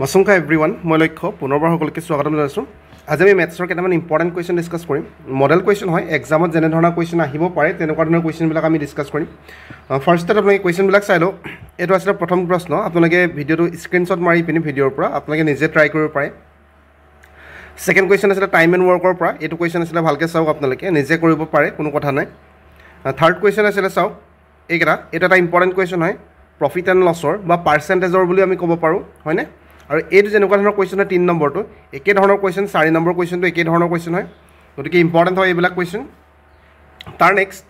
মচুংকা everyone মই লক্ষ্য পুনৰবাৰ সকলোকে স্বাগতম জনাইছোঁ আজি আমি মেথছৰ কেইটামান ইম্পৰ্টেণ্ট কুৱেশ্যন ডিছকাছ কৰিম মডেল কুৱেশ্যন হয় এক্সামত যেনেধৰণৰ কুৱেশ্যন আহিব পাৰে তেনেকুৱা ধৰণৰ কুৱেশ্যনবিলাক আমি ডিছকাছ কৰিম ফাৰ্ষ্টত আপোনালোকে কুৱেশ্যনবিলাক চাই লওঁ এইটো আছিলে প্ৰথম প্ৰশ্ন আপোনালোকে ভিডিঅ'টো স্ক্ৰীণশ্বট মাৰি পিনি ভিডিঅ'ৰ পৰা আপোনালোকে নিজে ট্ৰাই কৰিব পাৰে ছেকেণ্ড কুৱেশ্যন আছিলে টাইম এণ্ড ৱৰ্কৰ পৰা এইটো কুৱেশ্যন আছিলে ভালকৈ চাওক আপোনালোকে নিজে কৰিব পাৰে কোনো কথা নাই থাৰ্ড কুৱেশ্যন আছিলে চাওক এইকেইটা এইটো এটা ইম্পৰ্টেণ্ট কুৱেশ্যন হয় প্ৰফিট এণ্ড লছৰ বা পাৰ্চেণ্টেজৰ বুলি আমি ক'ব পাৰোঁ হয়নে আৰু এইটো যেনেকুৱা ধৰণৰ কুৱেশ্যন হয় তিনি নম্বৰটো একে ধৰণৰ কুৱেশ্যন চাৰি নম্বৰ কুৱেশ্যনটো একে ধৰণৰ কুৱেশ্যন হয় গতিকে ইম্পৰ্টেণ্ট হয় এইবিলাক কুৱেশ্যন তাৰ নেক্সট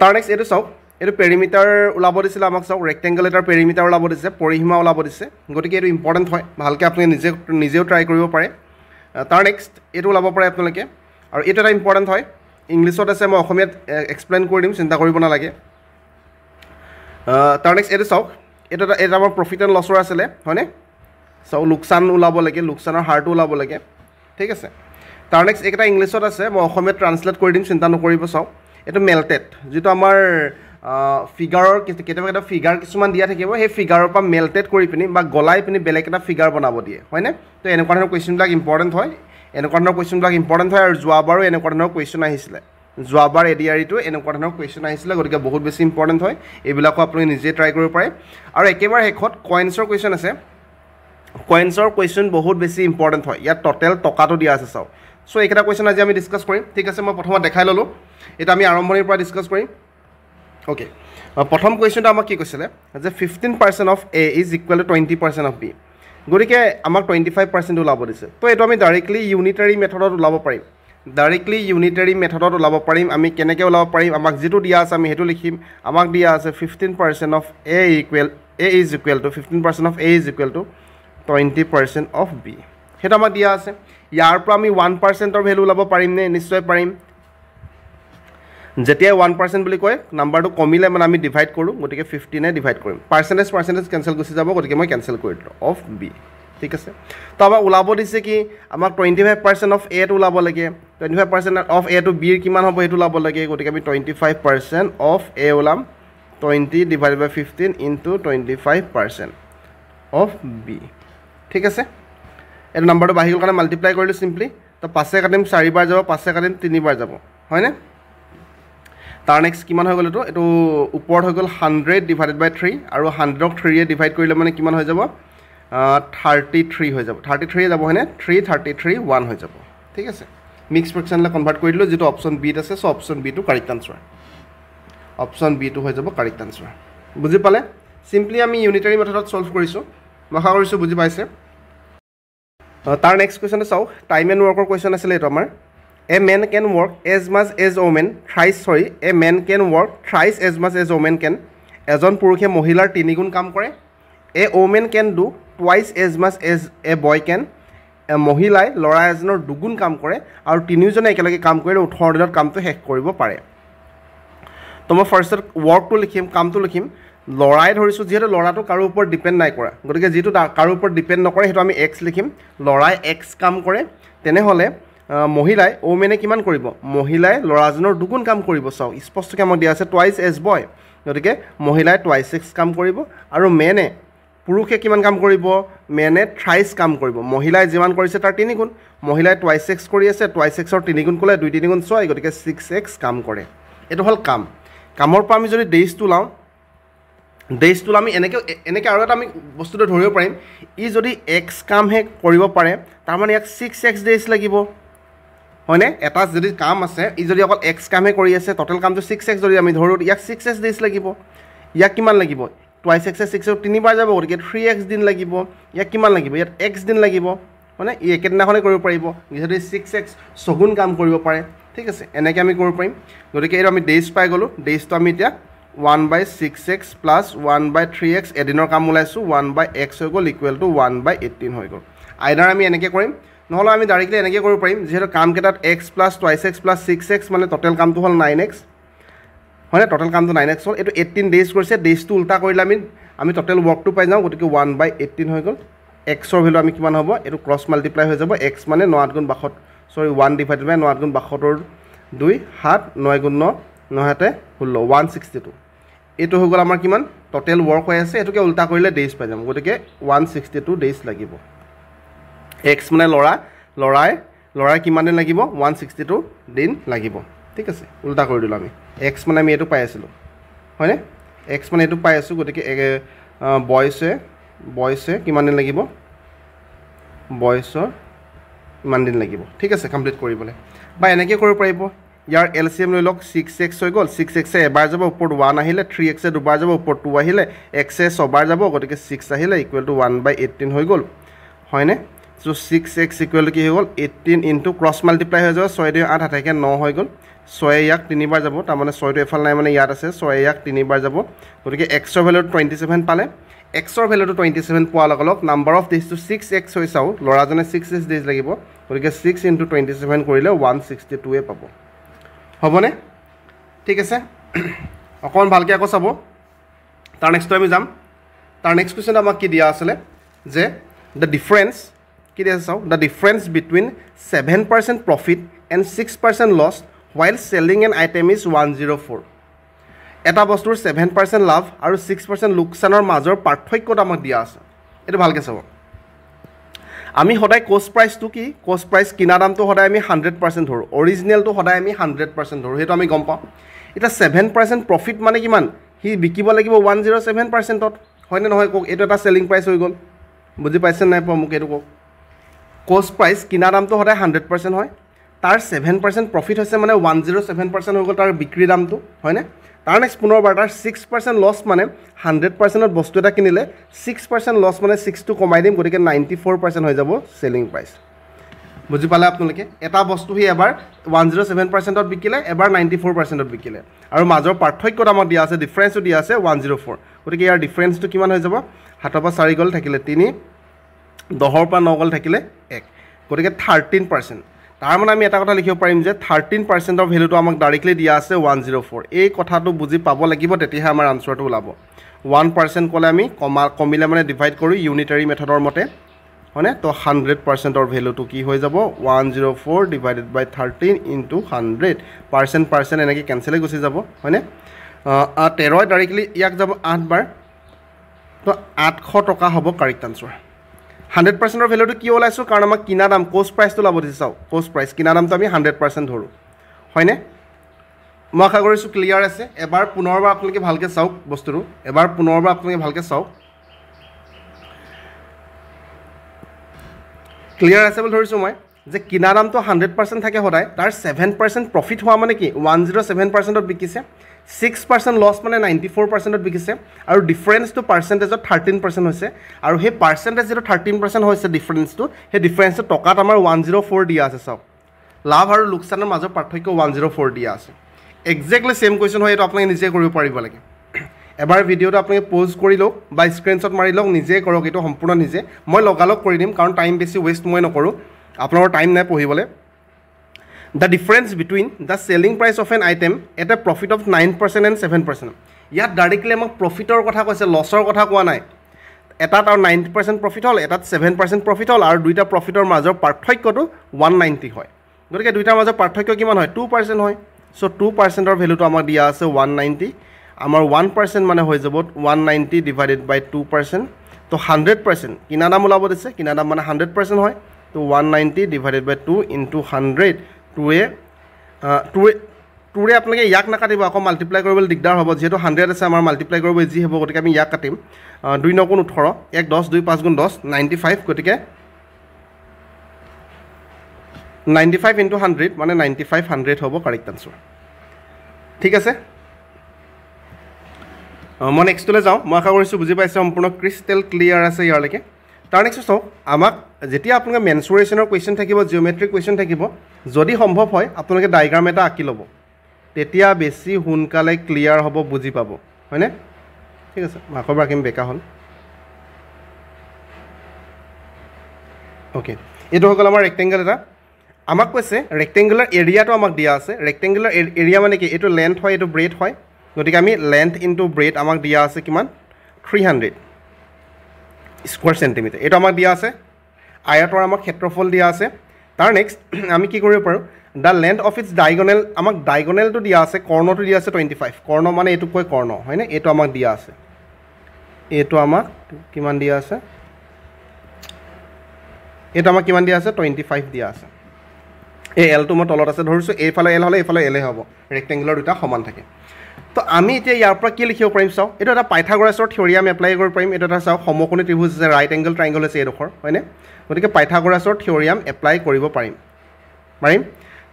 তাৰ নেক্সট এইটো চাওক এইটো পেৰিমিটাৰ ওলাব দিছিলে আমাক চাওক ৰেক্টেংগল এটাৰ পেৰিমিটাৰ ওলাব দিছে পৰিসীমা ওলাব দিছে গতিকে এইটো ইম্পৰ্টেণ্ট হয় ভালকৈ আপুনি নিজে নিজেও ট্ৰাই কৰিব পাৰে তাৰ নেক্সট এইটো ওলাব পাৰে আপোনালোকে আৰু এইটো এটা ইম্পৰ্টেণ্ট হয় ইংলিছত আছে মই অসমীয়াত এক্সপ্লেইন কৰি দিম চিন্তা কৰিব নালাগে তাৰ নেক্সট এইটো চাওক এইটো এটা এটা আমাৰ প্ৰফিট এণ্ড লছৰ আছিলে হয়নে চ' লোকচান ওলাব লাগে লোকচানৰ হাৰটো ওলাব লাগে ঠিক আছে তাৰ নেক্সট এইকেইটা ইংলিছত আছে মই অসমীয়াত ট্ৰান্সলেট কৰি দিম চিন্তা নকৰিব চাওক এইটো মেলটেড যিটো আমাৰ ফিগাৰৰ কেতিয়াবা এটা ফিগাৰ কিছুমান দিয়া থাকিব সেই ফিগাৰৰ পৰা মেলটেড কৰি পিনি বা গলাই পিনি বেলেগ এটা ফিগাৰ বনাব দিয়ে হয়নে তো এনেকুৱা ধৰণৰ কুৱেশ্যনবিলাক ইম্পৰ্টেণ্ট হয় এনেকুৱা ধৰণৰ কুৱেশ্যনবিলাক ইম্পৰ্টেণ্ট হয় আৰু যোৱাবাৰো এনেকুৱা ধৰণৰ কুৱেশ্যন আহিছিলে যোৱাবাৰ এ ডি আৰ ইটো এনেকুৱা ধৰণৰ কুৱেশ্যন আহিছিলে গতিকে বহুত বেছি ইম্পৰ্টেণ্ট হয় এইবিলাকো আপুনি নিজে ট্ৰাই কৰিব পাৰে আৰু একেবাৰে শেষত কইনছৰ কুৱেশ্যন আছে কইনছৰ কুৱেশ্যন বহুত বেছি ইম্পৰ্টেণ্ট হয় ইয়াত ট'টেল টকাটো দিয়া আছে চাওক চ' এইকেইটা কুৱেশ্যন আজি আমি ডিছকাছ কৰিম ঠিক আছে মই প্ৰথমত দেখাই ল'লোঁ এইটো আমি আৰম্ভণিৰ পৰা ডিছকাছ কৰিম অ'কে প্ৰথম কুৱেশ্যনটো আমাক কি কৈছিলে যে fifteen percent of A is equal two twenty percent of B গতিকে আমাক টুৱেণ্টি ফাইভ পাৰ্চেণ্ট ওলাব দিছে ত' এইটো আমি ডাইৰেক্টলি ইউনিটাৰী মেথডত ওলাব পাৰিম ডাইৰেক্টলি ইউনিটেৰী মেথডত ওলাব পাৰিম আমি কেনেকৈ ওলাব পাৰিম আমাক যিটো দিয়া আছে আমি সেইটো লিখিম আমাক দিয়া আছে fifteen percent of A equal A is equal to fifteen percent of A is equal two twenty percent of B সেইটো আমাক দিয়া আছে ইয়াৰ পৰা আমি ওৱান পাৰ্চেণ্টৰ ভেলু ওলাব পাৰিমনে নিশ্চয় পাৰিম যেতিয়াই ওৱান পাৰ্চেণ্ট বুলি কয় নাম্বাৰটো কমিলে মানে আমি ডিভাইড কৰোঁ গতিকে ফিফটিনে ডিভাইড কৰিম পাৰ্চেণ্টেজ পাৰ্চেণ্টেজ কেঞ্চেল গুচি যাব গতিকে মই কেঞ্চেল কৰি দিলোঁ অফ বি ঠিক আছে তো আমাক ওলাব দিছে কি আমাক টুৱেণ্টি ফাইভ পাৰ্চেণ্ট অফ এটো ওলাব লাগে টুৱেণ্টি ফাইভ পাৰ্চেণ্ট অফ এটো বিৰ কিমান হ'ব সেইটো ওলাব লাগে গতিকে আমি twenty five percent of A ওলাম twenty divide by fifteen into twenty five percent of B ঠিক আছে এইটো নাম্বাৰটো বাঢ়ি গ'ল কাৰণে মাল্টিপ্লাই কৰিলোঁ চিম্পলি তো পাছে কাটিম চাৰিবাৰ যাব পাছে কাটিম তিনিবাৰ যাব হয়নে তাৰ নেক্সট কিমান হৈ গ'ল এইটো এইটো ওপৰত হৈ গ'ল হাণ্ড্ৰেড ডিভাইডেড বাই থ্ৰী আৰু হাণ্ড্ৰেডক থ্ৰীয়ে ডিভাইড কৰিলে মানে কিমান হৈ যাব থাৰ্টি থ্ৰী হৈ যাব থাৰ্টি থ্ৰীয়ে যাব হয়নে থ্ৰী থাৰ্টি থ্ৰী ওৱান হৈ যাব ঠিক আছে মিক্স ফ্ৰেকশ্যনলৈ কনভাৰ্ট কৰি দিলোঁ যিটো অপশ্যন বিত আছে চ' অপশ্যন বিটো কাৰেক্ট আনচাৰ অপশ্যন বিটো হৈ যাব কাৰেক্ট আনচাৰ বুজি পালে চিম্পলি আমি ইউনিটেৰী মেথডত ছল্ভ কৰিছোঁ মই আশা কৰিছোঁ বুজি পাইছে তাৰ নেক্সট কুৱেশ্যনটো চাওক টাইম এণ্ড ৱৰ্কৰ কুৱেশ্যন আছিলে এইটো আমাৰ a man can work as much as woman thrice sorry a man can work thrice as much as woman can এজন পুৰুষে মহিলাৰ তিনিগুণ কাম কৰে a woman can do twice as much as a boy can মহিলাই ল'ৰা এজনৰ দুগুণ কাম কৰে আৰু তিনিওজনে একেলগে কাম কৰিলে ওঠৰ দিনত কামটো শেষ কৰিব পাৰে তো মই ফাৰ্ষ্টত ৱৰ্কটো লিখিম কামটো লিখিম ল'ৰাই ধৰিছোঁ যিহেতু ল'ৰাটো কাৰো ওপৰত ডিপেণ্ড নাই কৰা গতিকে যিটো কাৰো ওপৰত ডিপেণ্ড নকৰে সেইটো আমি এক্স লিখিম ল'ৰাই এক্স কাম কৰে তেনেহ'লে মহিলাই ৱমেনে কিমান কৰিব মহিলাই ল'ৰাজনৰ দুগুণ কাম কৰিব চাওক স্পষ্টকৈ আমাক দিয়া আছে টুৱাইচ এজ বয় গতিকে মহিলাই টুৱাইচ এক্স কাম কৰিব আৰু মেনে পুৰুষে কিমান কাম কৰিব মেনে থ্ৰাইচ কাম কৰিব মহিলাই যিমান কৰিছে তাৰ তিনিগুণ মহিলাই টুৱাইচ এক্স কৰি আছে টুৱাইচ এক্সৰ তিনিগুণ ক'লে দুই তিনিগুণ ছয় গতিকে ছিক্স এক্স কাম কৰে এইটো হ'ল কাম কামৰ পৰা আমি যদি ডেইজটো লওঁ ডেইজটো আমি এনেকৈ এনেকৈ আৰু এটা আমি বস্তুটো ধৰিব পাৰিম ই যদি এক্স কামহে কৰিব পাৰে তাৰমানে ইয়াক ছিক্স এক্স ডেইজ লাগিব হয়নে এটা যদি কাম আছে ই যদি অকল এক্স কামহে কৰি আছে ট'টেল কামটো ছিক্স এক্স যদি আমি ধৰোঁ ইয়াক ছিক্স এক্স ডেইজ লাগিব ইয়াক কিমান লাগিব টুৱাইছ এক্সে ছিক্স এক্স তিনিবাৰ যাব গতিকে থ্ৰী এক্স দিন লাগিব ইয়াক কিমান লাগিব ইয়াত এক্স দিন লাগিব মানে ই একেদিনাখনে কৰিব পাৰিব যিহেতু ছিক্স এক্স ছগুণ কাম কৰিব পাৰে ঠিক আছে এনেকৈ আমি কৰিব পাৰিম গতিকে এইটো আমি ডেইজ পাই গ'লোঁ ডেইজটো আমি এতিয়া one by six x plus one by three x এদিনৰ কাম ওলাইছোঁ ওৱান বাই এক্স হৈ গ'ল equal to one by eighteen হৈ গ'ল আইডাৰ আমি এনেকৈ কৰিম নহ'লে আমি ডাইৰেক্টলি এনেকৈ কৰিব পাৰিম যিহেতু কামকেইটাত x plus twice x plus six x মানে ট'টেল কামটো হ'ল নাইন এক্স হয়নে ট'টেল কামটো নাইন এক্স হ'ল এইটো এইটিন ডেইজ কৰিছে ডেইজটো উল্টা কৰিলে আমি আমি ট'টেল ৱৰ্কটো পাই যাওঁ গতিকে ওৱান বাই এইটিন হৈ গ'ল এক্সৰ ভেলু আমি কিমান হ'ব এইটো ক্ৰছ মাল্টিপ্লাই হৈ যাব এক্স মানে ন আঠগুণ বাসত চৰি ওৱান ডিভাইডেড বাই ন আঠগুণ বাসত্তৰ দুই সাত ন এগুণ ন সাতে ষোল্ল ওৱান ছিক্সটি টু এইটো হৈ গ'ল আমাৰ কিমান ট'টেল ৱৰ্ক হৈ আছে এইটোকে উল্টা কৰিলে ডেইজ পাই যাম গতিকে ওৱান ছিক্সটি টু ডেইজ লাগিব এক্স মানে ল'ৰা ল'ৰাই ল'ৰাই কিমান দিন লাগিব ওৱান ছিক্সটি টু দিন লাগিব ঠিক আছে উল্টা কৰি দিলোঁ আমি এক্স মানে আমি এইটো পাই আছিলোঁ হয়নে এক্স মানে এইটো পাই আছোঁ গতিকে বয়সে বয়সে কিমান দিন লাগিব বয়সৰ কিমান দিন লাগিব ঠিক আছে কমপ্লিট কৰিবলৈ বা এনেকৈ কৰিব পাৰিব ইয়াৰ এল চি এম লৈ লওক ছিক্স এক্স হৈ গ'ল ছিক্স এক্সে এবাৰ যাব ওপৰত ওৱান আহিলে থ্ৰী এক্সে দুবাৰ যাব ওপৰত টু আহিলে এক্সে ছবাৰ যাব গতিকে ছিক্স আহিলে equal to one by eighteen হৈ গ'ল হয়নে চ' ছিক্স এক্স ইকুৱেল কি হৈ গ'ল এইটিন ইনটু ক্ৰছ মাল্টিপ্লাই হৈ যাব ছয় দুই আঠ আঠাইকে ন হৈ গ'ল ছয় ইয়াক তিনিবাৰ যাব তাৰমানে ছয়টো এফাল নাই মানে ইয়াত আছে ছয় ইয়াক তিনিবাৰ যাব গতিকে এক্সৰ ভেলুটো টুৱেণ্টি ছেভেন পালে এক্সৰ ভেলুটো টুৱেণ্টি ছেভেন পোৱাৰ লগে লগ নাম্বাৰ অফ ডেজটো ছিক্স এক্স হৈ চাওঁ ল'ৰাজনে ছিক্স এক্স ডেজ লাগিব গতিকে ছিক্স ইণ্টু টুৱেণ্টি ছেভেন কৰিলে ওৱান ছিক্সটি টুৱে পাব হ'বনে ঠিক আছে অকণমান ভালকৈ আকৌ চাব তাৰ নেক্সটটো আমি যাম তাৰ নেক্সট কুৱেশ্যনটো আমাক কি দিয়া আছিলে যে দ্য ডিফাৰেঞ্চ কি দিয়া আছে চাওঁ the difference between seven percent profit and six percent loss while selling an item is one zero' four এটা বস্তুৰ ছেভেন পাৰ্চেণ্ট লাভ আৰু ছিক্স পাৰ্চেণ্ট লোকচানৰ মাজৰ পাৰ্থক্যটো আমাক দিয়া আছে এইটো ভালকৈ চাব আমি সদায় কষ্ট প্ৰাইচটো কি কষ্ট প্ৰাইচ কিনা দামটো সদায় আমি হাণ্ড্ৰেড পাৰ্চেণ্ট ধৰোঁ অৰিজিনেলটো সদায় আমি হাণ্ড্ৰেড পাৰ্চেণ্ট ধৰোঁ সেইটো আমি গম পাওঁ এতিয়া ছেভেন পাৰ্চেণ্ট প্ৰফিট মানে কিমান সি বিকিব লাগিব ওৱান জিৰ' ছেভেন পাৰ্চেণ্টত হয়নে নহয় কওক এইটো এটা ছেলিং প্ৰাইচ হৈ গ'ল বুজি পাইছেনে নাই পোৱা মোক এইটো কওক কষ্ট প্ৰাইচ কিনা দামটো সদায় হাণ্ড্ৰেড পাৰ্চেণ্ট হয় তাৰ ছেভেন পাৰ্চেণ্ট প্ৰফিট হৈছে মানে ওৱান জিৰ' ছেভেন পাৰ্চেণ্ট হৈ গ'ল তাৰ বিক্ৰী দামটো হয়নে তাৰ নেক্সট পুনৰবাৰ তাৰ ছিক্স পাৰ্চেণ্ট লছ মানে হাণ্ড্ৰেড পাৰ্চেণ্টত বস্তু এটা কিনিলে ছিক্স পাৰ্চেণ্ট লছ মানে ছিক্সটো কমাই দিম গতিকে নাইণ্টি ফ'ৰ পাৰ্চেণ্ট হৈ যাব চেলিং প্ৰাইচ বুজি পালে আপোনালোকে এটা বস্তু সি এবাৰ ওৱান জিৰ' ছেভেন পাৰ্চেণ্টত বিকিলে এবাৰ নাইণ্টি ফ'ৰ পাৰ্চেণ্টত বিকিলে আৰু মাজৰ পাৰ্থক্য দামত দিয়া আছে ডিফাৰেঞ্চটো দিয়া আছে ওৱান জিৰ' ফ'ৰ গতিকে ইয়াৰ ডিফাৰেঞ্চটো কিমান হৈ যাব সাতৰ পৰা চাৰি গ'ল থাকিলে তিনি দহৰ পৰা ন গ'ল থাকিলে এক গতিকে থাৰ্টিন পাৰ্চেণ্ট তাৰ মানে আমি এটা কথা লিখিব পাৰিম যে থাৰ্টিন পাৰ্চেণ্টৰ ভেলুটো আমাক ডাইৰেক্টলি দিয়া আছে ওৱান জিৰ' ফ'ৰ এই কথাটো বুজি পাব লাগিব তেতিয়াহে আমাৰ আনচাৰটো ওলাব ওৱান পাৰ্চেণ্ট ক'লে আমি কমা কমিলে মানে ডিভাইড কৰোঁ ইউনিটাৰী মেথডৰ মতে হয়নে তো হাণ্ড্ৰেড পাৰ্চেণ্টৰ ভেলুটো কি হৈ যাব one zero' four divided by thirteen into hundred percent percent এনেকৈ কেঞ্চেলে গুচি যাব হয়নে তেৰই ডাইৰেক্টলি ইয়াক যাব আঠবাৰ তো আঠশ টকা হ'ব কাৰেক্ট আনচাৰ হাণ্ড্ৰেড পাৰ্চেণ্টৰ ভেলুটো কিয় ওলাইছোঁ কাৰণ আমাক কিনা দাম কষ্ট প্ৰাইচটো ওলাব দিছে চাওক কষ্ট প্ৰাইচ কিনা দামটো আমি হাণ্ড্ৰেড পাৰ্চেণ্ট ধৰোঁ হয়নে মই আশা কৰিছোঁ ক্লিয়াৰ আছে এবাৰ পুনৰবাৰ আপোনালোকে ভালকৈ চাওক বস্তুটো এবাৰ পুনৰবাৰ আপোনালোকে ভালকৈ চাওক ক্লিয়াৰ আছে বুলি ধৰিছোঁ মই যে কিনা দামটো হাণ্ড্ৰেড পাৰ্চেণ্ট থাকে সদায় তাৰ ছেভেন পাৰ্চেণ্ট প্ৰফিট হোৱা মানে কি ওৱান জিৰ' ছেভেন পাৰ্চেণ্টত বিকিছে ছিক্স পাৰ্চেণ্ট লছ মানে নাইণ্টি ফ'ৰ পাৰ্চেণ্টত বিকিছে আৰু ডিফাৰেঞ্চটো পাৰ্চেণ্টেজত থাৰ্টিন পাৰ্চেণ্ট হৈছে আৰু সেই পাৰ্চেণ্টেজ যিটো থাৰ্টিন পাৰ্চেণ্ট হৈছে ডিফাৰেঞ্চটো সেই ডিফাৰেঞ্চটো টকাত আমাৰ ওৱান জিৰ' ফ'ৰ দিয়া আছে চাওক লাভ আৰু লোকচানৰ মাজৰ পাৰ্থক্য ওৱান জিৰ' ফ'ৰ দিয়া আছে একজেক্টলি ছেম কুৱেশ্যন হয় এইটো আপোনালোকে নিজে কৰিব পাৰিব লাগে এবাৰ ভিডিঅ'টো আপুনি প'ষ্ট কৰি লওক বা স্ক্ৰীণশ্বট মাৰি লওক নিজে কৰক এইটো সম্পূৰ্ণ নিজে মই লগালগ কৰি দিম কাৰণ টাইম বেছি ৱেষ্ট মই নকৰোঁ আপোনালোকৰ টাইম নাই পঢ়িবলৈ the difference between the selling price of an item at a profit of nine percent and seven percent ইয়াত ডাইৰেক্টলি আমাক প্ৰফিটৰ কথা কৈছে লছৰ কথা কোৱা নাই এটাত আৰু নাইণ্টি পাৰ্চেণ্ট প্ৰফিট হ'ল এটাত ছেভেন পাৰ্চেণ্ট প্ৰফিট হ'ল আৰু দুইটা প্ৰফিটৰ মাজৰ পাৰ্থক্যটো ওৱান নাইণ্টি হয় গতিকে দুইটাৰ মাজৰ পাৰ্থক্য কিমান হয় টু পাৰ্চেণ্ট হয় ছ' টু পাৰ্চেণ্টৰ ভেলুটো আমাক দিয়া আছে ওৱান নাইণ্টি আমাৰ ওৱান পাৰ্চেণ্ট মানে হৈ যাব one ninety divided by two percent ত' হাণ্ড্ৰেড পাৰ্চেণ্ট কিনা দাম ওলাব দিছে কিনা দাম মানে হাণ্ড্ৰেড পাৰ্চেণ্ট হয় ত' one ninety divided by two into hundred টুৱে টুৱে টুৰে আপোনালোকে ইয়াক নাকাটিব আকৌ মাল্টিপ্লাই কৰিবলৈ দিগদাৰ হ'ব যিহেতু হাণ্ড্ৰেড আছে আমাৰ মাল্টিপ্লাই কৰিব যি হ'ব গতিকে আমি ইয়াক কাটিম দুই ন গুণ ওঠৰ এক দহ দুই পাঁচ গুণ দহ নাইণ্টি ফাইভ গতিকে নাইণ্টি ফাইভ ইণ্টু হাণ্ড্ৰেড মানে নাইণ্টি ফাইভ হাণ্ড্ৰেড হ'ব কাৰেক্ট আনচাৰ ঠিক আছে মই নেক্সটলৈ যাওঁ মই আশা কৰিছোঁ বুজি পাইছোঁ সম্পূৰ্ণ ক্ৰিষ্টেল ক্লিয়াৰ আছে ইয়াৰলৈকে তাৰ নেক্সট চাওক আমাক যেতিয়া আপোনালোকে মেনচুৰেশ্যনৰ কুৱেশ্যন থাকিব জিঅ'মেট্ৰিক কুৱেশ্যন থাকিব যদি সম্ভৱ হয় আপোনালোকে ডায়গ্ৰাম এটা আঁকি ল'ব তেতিয়া বেছি সোনকালে ক্লিয়াৰ হ'ব বুজি পাব হয়নে ঠিক আছে মাকৰ পৰা কিম বেকা হ'ল অ'কে এইটো হ'ল আমাৰ ৰেক্টেংগল এটা আমাক কৈছে ৰেক্টেংগুলাৰ এৰিয়াটো আমাক দিয়া আছে ৰেক্টেংগুলাৰ এৰিয়া মানে কি এইটো লেন্থ হয় এইটো ব্ৰেথ হয় গতিকে আমি লেন্থ ইনটু ব্ৰেড আমাক দিয়া আছে কিমান থ্ৰী হাণ্ড্ৰেড স্কোৱাৰ চেণ্টিমিটাৰ এইটো আমাক দিয়া আছে আয়তৰ আমাক ক্ষেত্ৰফল দিয়া আছে তাৰ নেক্সট আমি কি কৰিব পাৰোঁ the length of its diagonal আমাক ডাইগনেলটো দিয়া আছে কৰ্ণটো দিয়া আছে টুৱেণ্টি ফাইভ কৰ্ণ মানে এইটো কয় কৰ্ণ হয়নে এইটো আমাক দিয়া আছে এইটো আমাক কিমান দিয়া আছে এইটো আমাক কিমান দিয়া আছে টুৱেণ্টি ফাইভ দিয়া আছে এই এলটো মই তলত আছে ধৰিছোঁ এইফালে এল হ'লে এইফালে এলে হ'ব ৰেক্টেংগুলাৰ দুটা সমান থাকে তো আমি এতিয়া ইয়াৰ পৰা কি লিখিব পাৰিম চাওঁ এইটো এটা পাইথাগৰাছৰ থিয়ৰী আমি এপ্লাই কৰিব পাৰিম এইটো এটা চাওঁ সমকোণী ত্ৰিভুজ আছে ৰাইট এংগল ট্ৰাইংগল আছে এইডোখৰ হয়নে গতিকে পাইথাগৰাছৰ থিয়ৰিয়াম এপ্লাই কৰিব পাৰিম পাৰিম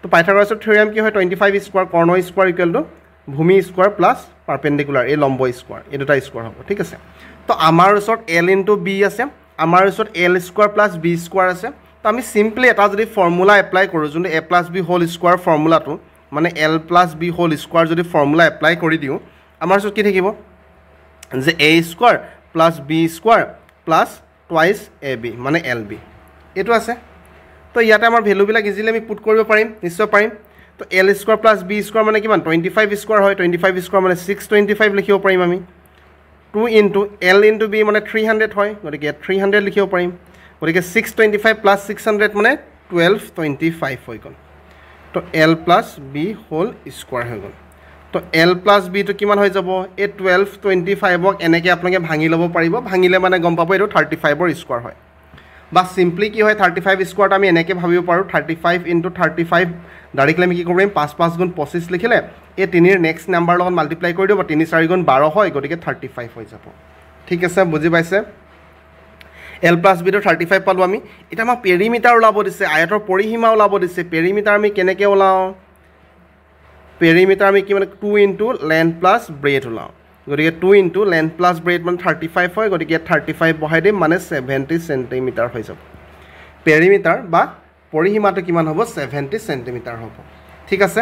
তো পাইথাগৰাছৰ থিয়ৰিয়াম কি হয় টুৱেণ্টি ফাইভ স্কোৱাৰ কৰ্ণ স্কোৱাৰ ইকুৱেল টু ভূমি স্কোৱাৰ প্লাছ পাৰপেণ্ডিকুলাৰ এই লম্ব স্কুৱাৰ এই দুটা স্কোৱাৰ হ'ব ঠিক আছে তো আমাৰ ওচৰত এল ইন টু বি আছে আমাৰ ওচৰত L square plus B square আছে তো আমি চিম্পলি এটা যদি ফৰ্মুলা এপ্লাই কৰোঁ যোনটো এ প্লাছ বি হ'ল স্কোৱাৰ ফৰ্মুলাটো মানে এল প্লাছ বি হ'ল স্কোৱাৰ যদি ফৰ্মুলা এপ্লাই কৰি দিওঁ আমাৰ ওচৰত কি থাকিব যে A square plus B square plus twice A B মানে এল বি এইটো আছে তো ইয়াতে আমাৰ ভেলুবিলাক ইজিলি আমি পুট কৰিব পাৰিম নিশ্চয় পাৰিম তো L square plus B square মানে কিমান টুৱেণ্টি ফাইভ স্কোৱাৰ হয় টুৱেণ্টি ফাইভ স্কোৱাৰ মানে ছিক্স টুৱেণ্টি ফাইভ লিখিব পাৰিম আমি two into L into B মানে থ্ৰী হাণ্ড্ৰেড হয় গতিকে থ্ৰী হাণ্ড্ৰেড লিখিব পাৰিম গতিকে six twenty five plus six hundred মানে টুৱেল্ভ টুৱেণ্টি ফাইভ হৈ গ'ল তো L plus B whole square হৈ গ'ল তো এল প্লাছ বিটো কিমান হৈ যাব এই টুৱেল্ভ টুৱেণ্টি ফাইভক এনেকৈ আপোনালোকে ভাঙি ল'ব পাৰিব ভাঙিলে মানে গম পাব এইটো থাৰ্টি ফাইভৰ স্কুৱাৰ হয় বা ছিম্পলি কি হয় থাৰ্টি ফাইভ স্কুৱাৰত আমি এনেকৈ ভাবিব পাৰোঁ thirty five into thirty five directly আমি কি কৰিম পাঁচ পাঁচ গুণ পঁচিছ লিখিলে এই তিনিৰ নেক্সট নাম্বাৰৰ লগত মাল্টিপ্লাই কৰি দিব তিনি চাৰি গুণ বাৰ হয় গতিকে থাৰ্টি ফাইভ হৈ যাব ঠিক আছে বুজি পাইছে এল প্লাছ বিটো থাৰ্টি ফাইভ পালোঁ আমি এতিয়া আমাক পেৰিমিটাৰ ওলাব দিছে আয়তৰ পৰিসীমা ওলাব দিছে পেৰিমিটাৰ আমি কেনেকৈ ওলাওঁ পেৰিমিটাৰ আমি কি মানে two into length plus breadth ওলাওঁ গতিকে two into length plus breadth মানে থাৰ্টি ফাইভ হয় গতিকে থাৰ্টি ফাইভ বঢ়াই দিম মানে ছেভেণ্টি চেণ্টিমিটাৰ হৈ যাব পেৰিমিটাৰ বা পৰিসীমাটো কিমান হ'ব ছেভেণ্টি চেণ্টিমিটাৰ হ'ব ঠিক আছে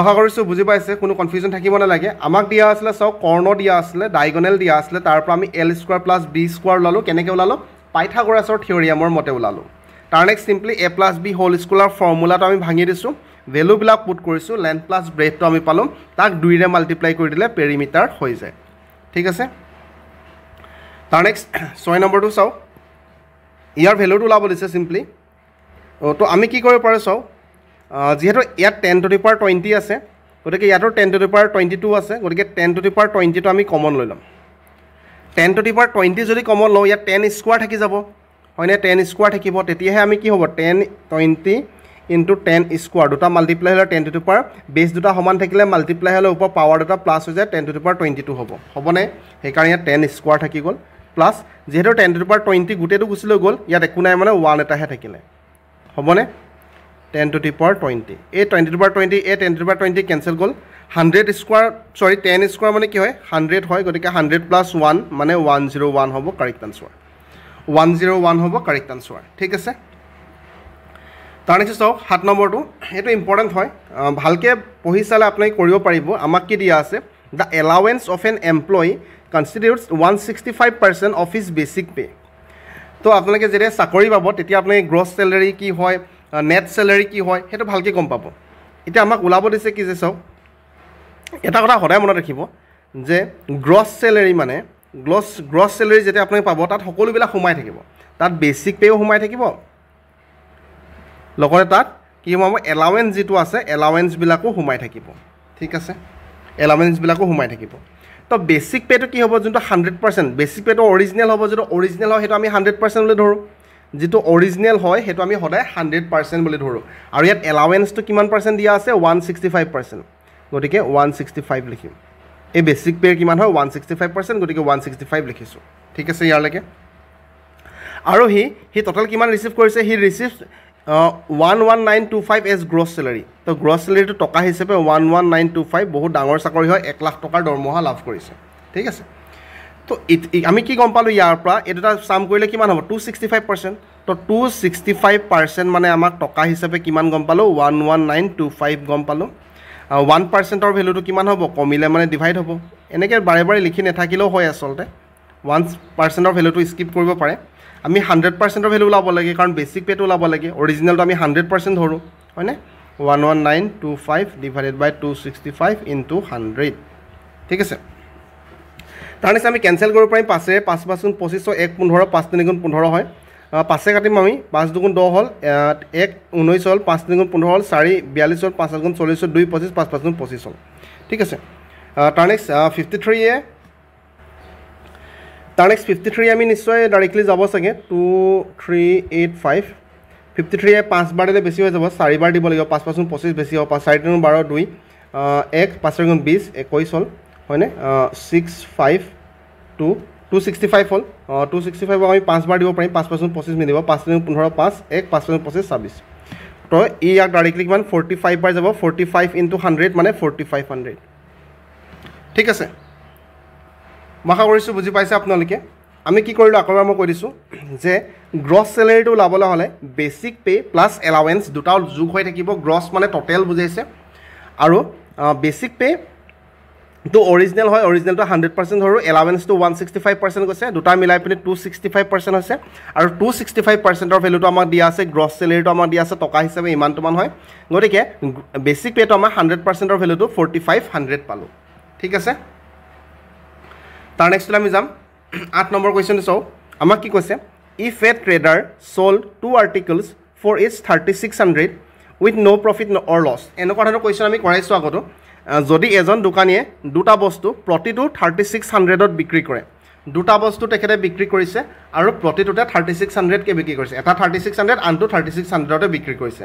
আশা কৰিছোঁ বুজি পাইছে কোনো কনফিউজন থাকিব নালাগে আমাক দিয়া আছিলে চাওক কৰ্ণ দিয়া আছিলে ডায়গনেল দিয়া আছিলে তাৰপৰা আমি L square plus B square ওলালোঁ কেনেকৈ ওলালোঁ পাইথাগোৰাছৰ থিয়ৰিয়ামৰ মতে ওলালোঁ তাৰ next simply A plus B whole স্কুলৰ ফৰ্মুলাটো আমি ভাঙি দিছোঁ ভেলুবিলাক পুট কৰিছোঁ লেন্থ প্লাছ ব্ৰেথটো আমি পালোঁ তাক দুইৰে মাল্টিপ্লাই কৰি দিলে পেৰিমিটাৰ হৈ যায় ঠিক আছে তাৰ নেক্সট ছয় নম্বৰটো চাওক ইয়াৰ ভেলুটো ওলাব দিছে চিম্পলি অঁ তো আমি কি কৰিব পাৰোঁ চাওক যিহেতু ইয়াত ten to the power twenty আছে গতিকে ইয়াতো ten to the power twenty two আছে গতিকে টেন টু দি পাৱাৰ টুৱেণ্টিটো আমি কমন লৈ ল'ম ten to the power twenty যদি কমন লওঁ ইয়াত টেন স্কোৱাৰ থাকি যাব হয়নে টেন স্কোৱাৰ থাকিব তেতিয়াহে আমি কি হ'ব ten twenty into ten square দুটা মাল্টিপ্লাই হ'লে ten to the power base দুটা সমান থাকিলে মাল্টিপ্লাই হ'লে ওপৰত পাৱাৰ দুটা প্লাছ হৈ যায় ten to the power twenty two হ'ব হ'বনে সেইকাৰণে ইয়াত টেন স্কোৱাৰ থাকি গ'ল প্লাছ যিহেতু ten to the power twenty গোটেইটো গুচি লৈ গ'ল ইয়াত একো নাই মানে ওৱান এটাহে থাকিলে হ'বনে ten to the power twenty এই টুৱেণ্টি টু পাৱাৰ টুৱেণ্টি এই ten to power twenty cancel গ'ল hundred square sorry ten square মানে কি হয় হাণ্ড্ৰেড হয় গতিকে হাণ্ড্ৰেড প্লাছ ওৱান মানে ওৱান জিৰ' ওৱান হ'ব correct answer one zero' one হ'ব কাৰেক্ট আনচাৰ ঠিক আছে তাৰ নেক্সট চাওক সাত নম্বৰটো সেইটো ইম্পৰ্টেণ্ট হয় ভালকৈ পঢ়ি চালে আপুনি কৰিব পাৰিব আমাক কি দিয়া আছে the allowance of an employee constitutes one sixty five percent of is basic pay' তো আপোনালোকে যেতিয়া চাকৰি পাব তেতিয়া আপুনি গ্ৰছ চেলাৰী কি হয় নেট চেলাৰী কি হয় সেইটো ভালকৈ গম পাব এতিয়া আমাক ওলাব দিছে কি যে চাওক এটা কথা সদায় মনত ৰাখিব যে গ্ৰছ চেলেৰী মানে গ্ৰছ গ্ৰছ চেলেৰী যেতিয়া আপুনি পাব তাত সকলোবিলাক সোমাই থাকিব তাত বেচিক পেও সোমাই থাকিব লগতে তাত কি সোমাব এলাৱেঞ্চ যিটো আছে এলাৱেঞ্চবিলাকো সোমাই থাকিব ঠিক আছে এলাৱেঞ্চবিলাকো সোমাই থাকিব তো বেছিক পেটো কি হ'ব যোনটো হাণ্ড্ৰেড পাৰ্চেণ্ট বেছিক পেটো অৰিজিনেল হ'ব যোনটো অৰিজিনেল হয় সেইটো আমি হাণ্ড্ৰেড পাৰ্চেণ্ট বুলি ধৰোঁ যিটো অৰিজিনেল হয় সেইটো আমি সদায় হাণ্ড্ৰেড পাৰ্চেণ্ট বুলি ধৰোঁ আৰু ইয়াত এলাৱেন্সটো কিমান পাৰ্চেণ্ট দিয়া আছে ওৱান ছিক্সটি ফাইভ পাৰ্চেণ্ট গতিকে ওৱান ছিক্সটি ফাইভ লিখিম এই বেচিক পে'ৰ কিমান হয় ওৱান ছিক্সটি ফাইভ পাৰ্চেণ্ট গতিকে ওৱান ছিক্সটি ফাইভ লিখিছোঁ ঠিক আছে ইয়াৰলৈকে আৰু সি সি টোটেল কিমান ৰিচিভ কৰিছে she receive one one nine two five as gross salary তো গ্ৰছ চেলাৰীটো টকা হিচাপে one one nine two five বহুত ডাঙৰ চাকৰি হয় এক লাখ টকাৰ দৰমহা লাভ কৰিছে ঠিক আছে তো আমি কি গম পালোঁ ইয়াৰ পৰা এই দুটা চাম কৰিলে কিমান হ'ব টু ছিক্সটি ফাইভ পাৰ্চেণ্ট তো টু ছিক্সটি ফাইভ পাৰ্চেণ্ট মানে আমাক টকা হিচাপে কিমান গম পালোঁ one one nine two five গম পালোঁ ওৱান পাৰ্চেণ্টৰ ভেলুটো কিমান হ'ব কমিলে মানে ডিভাইড হ'ব এনেকৈ বাৰে বাৰে লিখি নাথাকিলেও হয় আচলতে ওৱান পাৰ্চেণ্টৰ ভেলুটো স্কিপ কৰিব পাৰে আমি হাণ্ড্ৰেড পাৰ্চেণ্টৰ ভেলু ওলাব লাগে কাৰণ বেচিক পে'টো ওলাব লাগে অৰিজিনেলটো আমি হাণ্ড্ৰেড পাৰ্চেণ্ট ধৰোঁ হয়নে one one nine two five divided by two sixty five into hundred ঠিক আছে তাৰ নিচিনা আমি কেনচেল কৰিব পাৰিম পাঁচেৰে পাঁচ পাঁচগুণ পঁচিছশ এক পোন্ধৰ পাঁচ তিনিগুণ পোন্ধৰ হয় পাঁচে কাটিম আমি পাঁচ দুগুণ দহ হ'ল এক ঊনৈছ হ'ল পাঁচ তিনিগুণ পোন্ধৰ হ'ল চাৰি বিয়াল্লিছ হ'ল পাঁচ আঠগুণ চল্লিছ হ'ল দুই পঁচিছ পাঁচ পাঁচগুণ পঁচিছ হ'ল ঠিক আছে তাৰ নেক্সট ফিফটি থ্ৰীয়ে তাৰ নেক্সট ফিফটি থ্ৰী আমি নিশ্চয় ডাইৰেক্টলি যাব চাগে two three eight five fifty থ্ৰীয়ে পাঁচবাৰ দিলে বেছি হৈ যাব চাৰিবাৰ দিব লাগিব পাঁচ পাঁচগুণ পঁচিছ বেছি হ'ব পাঁচ চাৰি তিনিগুণ বাৰ দুই এক পাঁচ চাৰিগুণ বিছ একৈছ হ'ল হয়নে six five two two sixty five হ'ল টু ছিক্সটি ফাইভ আমি পাঁচবাৰ দিব পাৰিম পাঁচ পাৰ্চেণ্ট পঁচিছ মিলিব পাঁচ তিনি পোন্ধৰ পাঁচ এক পাঁচ পাৰ্চেণ্ট পঁচিছ ছাব্বিছ তো ই ইয়াক ডাইৰেক্টলি কিমান ফৰ্টি ফাইভ বাৰ যাব ফৰ্টি ফাইভ ইনটু হাণ্ড্ৰেড মানে ফৰ্টি ফাইভ হাণ্ড্ৰেড ঠিক আছে মই আশা কৰিছোঁ বুজি পাইছে আপোনালোকে আমি কি কৰিলোঁ আকৌবাৰ মই কৈ দিছোঁ যে গ্ৰছ চেলেৰিটো ওলাবলৈ হ'লে বেচিক পে' প্লাছ এলাৱেঞ্চ দুটাও যোগ হৈ থাকিব গ্ৰছ মানে ট'টেল বুজাইছে আৰু বেচিক পে' তো অৰিজিনেল হয় অৰিজিনেলটো হাণ্ড্ৰেড পাৰ্চেণ্ট ধৰোঁ এলাভেন্সটো ওৱান ছিক্সটি ফাইভ পাৰ্চেণ্ট কৈছে দুটা মিলাই পিনি টু ছিক্সটি ফাইভ পাৰ্চেণ্ট হৈছে আৰু টু ছিক্সটি ফাইভ পাৰ্চেণ্টৰ ভেলুটো আমাক দিয়া আছে গ্ৰছ চেলেৰিটো আমাক দিয়া আছে টকা হিচাপে ইমানটোমান হয় গতিকে বেছিক পে'টো আমাৰ হাণ্ড্ৰেড পাৰ্চেণ্টৰ ভেলুটো ফৰ্টি ফাইভ হাণ্ড্ৰেড পালোঁ ঠিক আছে তাৰ নেক্সটলৈ আমি যাম আঠ নম্বৰ কুৱেশ্যনটো চাওঁ আমাক কি কৈছে if a trader sold two articles for is thirty six hundred with no' profit or loss এনেকুৱা ধৰণৰ কুৱেশ্যন আমি কৰাইছোঁ আগতো যদি এজন দোকানীয়ে দুটা বস্তু প্ৰতিটো থাৰ্টি ছিক্স হাণ্ড্ৰেডত বিক্ৰী কৰে দুটা বস্তু তেখেতে বিক্ৰী কৰিছে আৰু প্ৰতিটোতে থাৰ্টি ছিক্স হাণ্ড্ৰেডকৈ বিক্ৰী কৰিছে এটা থাৰ্টি ছিক্স হাণ্ড্ৰেড আনটো থাৰ্টি ছিক্স হাণ্ড্ৰেডতে বিক্ৰী কৰিছে